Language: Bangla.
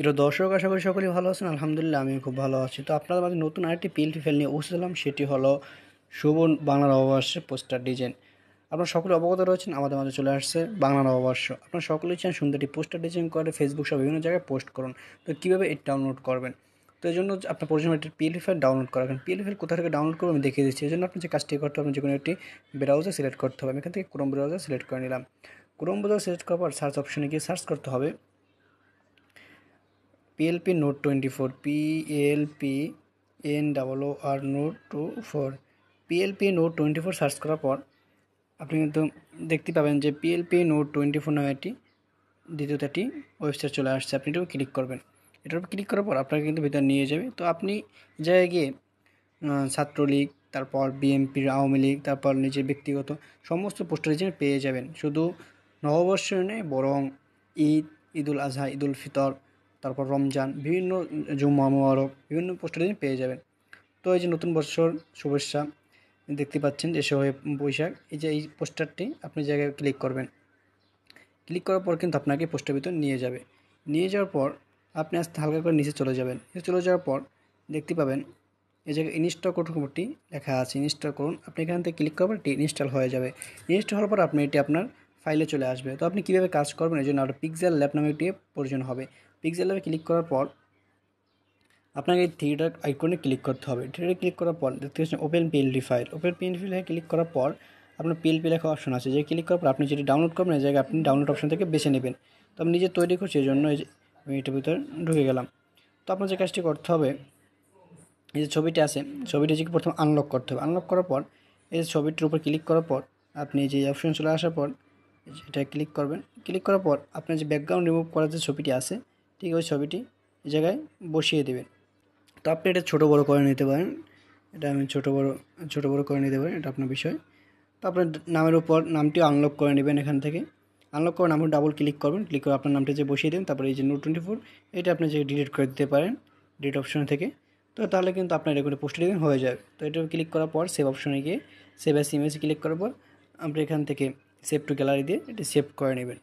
প্রিয় দর্শক আশা করি সকলেই ভালো আছেন আলহামদুলিল্লাহ আমি খুব ভালো আছি তো আপনাদের মাঝে নতুন আরেকটি পিএলটি ফেল নিয়ে উপস্থিত সেটি হলো সুবন বাংলা নববর্ষের পোস্টার ডিজাইন আপনারা সকলে অবগত রয়েছেন আমাদের মাঝে চলে আসছে বাংলা নববর্ষ আপনারা সকলেই চান সুন্দরটি পোস্টার ডিজাইন করে ফেসবুক সহ বিভিন্ন জায়গায় পোস্ট করুন তো কীভাবে এটি ডাউনলোড করবেন তো এই জন্য আপনার প্রয়োজন একটি পিএলডি ফাইল ডাউনলোড করা কারণ পিএলডি ফাইল কোথা থেকে ডাউনলোড করবো আমি দেখিয়ে দিচ্ছি এই জন্য আপনি যে কাজটি করতে হবে যে কোনো একটি ব্রাউজার সিলেক্ট করতে হবে আমি এখান থেকে ক্রোম ব্রাউজার সিলেক্ট করে নিলাম ক্রোম ব্রাউজার সিলেক্ট করার পর সার্চ অপশনে গিয়ে সার্চ করতে হবে PLP note twenty four PLP N double O R note two four PLP note twenty four search করার পর আপনি কিন্তু দেখতে পাবেন যে পিএলপি নোট টোয়েন্টি ফোর নামে একটি দ্বিতীয়ত একটি ওয়েবসাইট চলে আসছে আপনি এটাও ক্লিক করবেন এটার উপর ক্লিক করার পর আপনাকে কিন্তু ভিতরে নিয়ে যাবে তো আপনি জায়গায় গিয়ে ছাত্রলীগ তারপর বিএমপির আওয়ামী লীগ তারপর নিজের ব্যক্তিগত সমস্ত পোস্টার এখানে পেয়ে যাবেন শুধু নববর্ষে নেই বরং ঈদ ঈদুল আজহা ঈদুল ফিতর তারপর রমজান বিভিন্ন জুম্মা মোবারক বিভিন্ন পোস্টার তিনি পেয়ে যাবেন তো এই যে নতুন বছর শুভেচ্ছা দেখতে পাচ্ছেন যে হয়ে বৈশাখ এই যে এই পোস্টারটি আপনি জায়গায় ক্লিক করবেন ক্লিক করার পর কিন্তু আপনাকে পোস্টার ভিতরে নিয়ে যাবে নিয়ে যাওয়ার পর আপনি আস্তে হালকা করে নিচে চলে যাবেন নিচে চলে যাওয়ার পর দেখতে পাবেন এই জায়গায় ইনস্টল কোডটি লেখা আছে ইনস্টল করুন আপনি এখান থেকে ক্লিক করার পর এটি ইনস্টল হয়ে যাবে ইনস্টল হওয়ার পর আপনি এটি আপনার ফাইলে চলে আসবে তো আপনি কীভাবে কাজ করবেন এই জন্য আপনার পিক্সেল ল্যাব নামে একটি প্রয়োজন হবে পিক্সেল ল্যাবে ক্লিক করার পর আপনাকে এই থ্রিডার আইকনে ক্লিক করতে হবে থিয়েটারে ক্লিক করার পর দেখতে পাচ্ছেন open PLD file open PLD ফাইলে ক্লিক করার পর আপনার পিএলপি লেখা অপশন আছে যে ক্লিক করার পর আপনি যেটি ডাউনলোড করবেন এই জায়গায় আপনি ডাউনলোড অপশন থেকে বেছে নেবেন তো আমি নিজে তৈরি করছি এই জন্য আমি যে ভিতরে ঢুকে গেলাম তো আপনার যে কাজটি করতে হবে এই যে ছবিটি আছে ছবিটি যে প্রথম আনলক করতে হবে আনলক করার পর এই ছবিটির উপর ক্লিক করার পর আপনি যে অপশন চলে আসার পর সেটা ক্লিক করবেন ক্লিক করার পর আপনার যে ব্যাকগ্রাউন্ড রিমুভ করার যে ছবিটি আছে ঠিক ওই ছবিটি এই জায়গায় বসিয়ে দেবেন তো আপনি এটা ছোটো বড় করে নিতে পারেন এটা আমি ছোটো বড় ছোটো বড় করে নিতে পারেন এটা আপনার বিষয় তো আপনার নামের উপর নামটিও আনলক করে নেবেন এখান থেকে আনলক করে নামটি ডাবল ক্লিক করবেন ক্লিক করে আপনার নামটা যে বসিয়ে দেবেন তারপরে এই যে নোট টোয়েন্টি ফোর এটা আপনি যে ডিলিট করে দিতে পারেন ডিলিট অপশন থেকে তো তাহলে কিন্তু আপনার রেকর্ডে পোস্ট দেবেন হয়ে যাবে তো এটা ক্লিক করার পর সেভ অপশনে গিয়ে সেভ অ্যাস ইমেজ ক্লিক করার পর আপনি এখান থেকে সেভ টু গ্যালারি দিয়ে এটি সেভ করে নেবেন